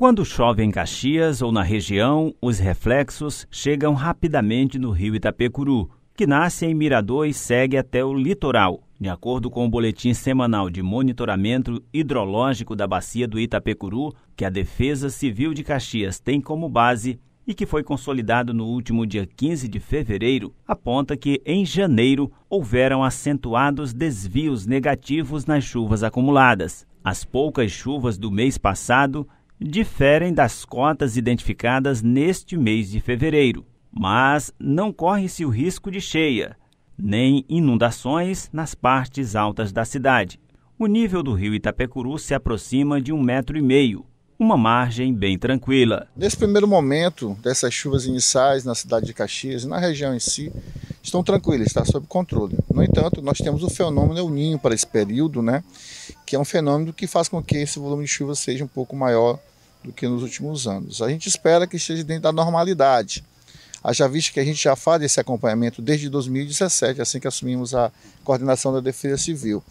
Quando chove em Caxias ou na região, os reflexos chegam rapidamente no rio Itapecuru, que nasce em Mirador e segue até o litoral. De acordo com o Boletim Semanal de Monitoramento Hidrológico da Bacia do Itapecuru, que a Defesa Civil de Caxias tem como base e que foi consolidado no último dia 15 de fevereiro, aponta que em janeiro houveram acentuados desvios negativos nas chuvas acumuladas. As poucas chuvas do mês passado diferem das cotas identificadas neste mês de fevereiro, mas não corre-se o risco de cheia, nem inundações nas partes altas da cidade. O nível do rio Itapecuru se aproxima de um metro e meio, uma margem bem tranquila. Nesse primeiro momento dessas chuvas iniciais na cidade de Caxias e na região em si, estão tranquilas, está sob controle. No entanto, nós temos o fenômeno El Ninho para esse período, né, que é um fenômeno que faz com que esse volume de chuva seja um pouco maior do que nos últimos anos. A gente espera que esteja dentro da normalidade. Haja visto que a gente já faz esse acompanhamento desde 2017, assim que assumimos a coordenação da Defesa Civil.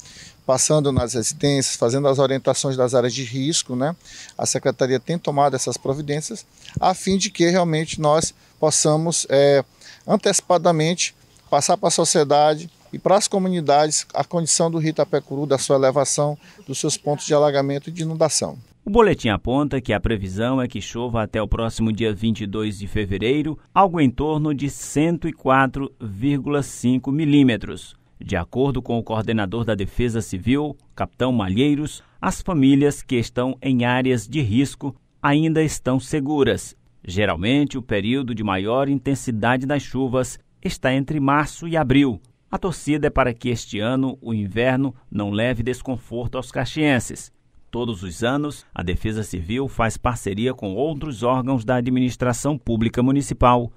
Passando nas residências, fazendo as orientações das áreas de risco, né? a Secretaria tem tomado essas providências, a fim de que realmente nós possamos é, antecipadamente passar para a sociedade e para as comunidades a condição do rio Itapecuru, da sua elevação, dos seus pontos de alagamento e de inundação. O boletim aponta que a previsão é que chova até o próximo dia 22 de fevereiro, algo em torno de 104,5 milímetros. De acordo com o coordenador da Defesa Civil, capitão Malheiros, as famílias que estão em áreas de risco ainda estão seguras. Geralmente, o período de maior intensidade das chuvas está entre março e abril. A torcida é para que este ano o inverno não leve desconforto aos caxienses. Todos os anos, a Defesa Civil faz parceria com outros órgãos da administração pública municipal,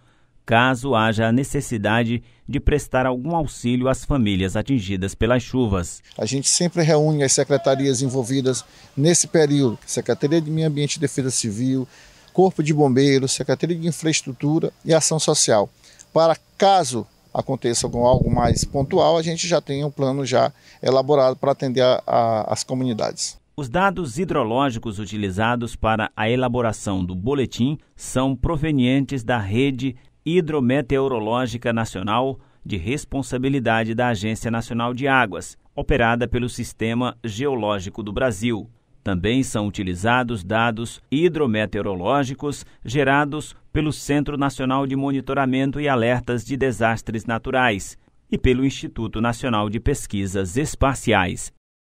caso haja a necessidade de prestar algum auxílio às famílias atingidas pelas chuvas. A gente sempre reúne as secretarias envolvidas nesse período Secretaria de Meio Ambiente e Defesa Civil, Corpo de Bombeiros, Secretaria de Infraestrutura e Ação Social. Para caso aconteça algum algo mais pontual, a gente já tem um plano já elaborado para atender a, a, as comunidades. Os dados hidrológicos utilizados para a elaboração do boletim são provenientes da Rede Hidrometeorológica Nacional de responsabilidade da Agência Nacional de Águas, operada pelo Sistema Geológico do Brasil. Também são utilizados dados hidrometeorológicos gerados pelo Centro Nacional de Monitoramento e Alertas de Desastres Naturais e pelo Instituto Nacional de Pesquisas Espaciais.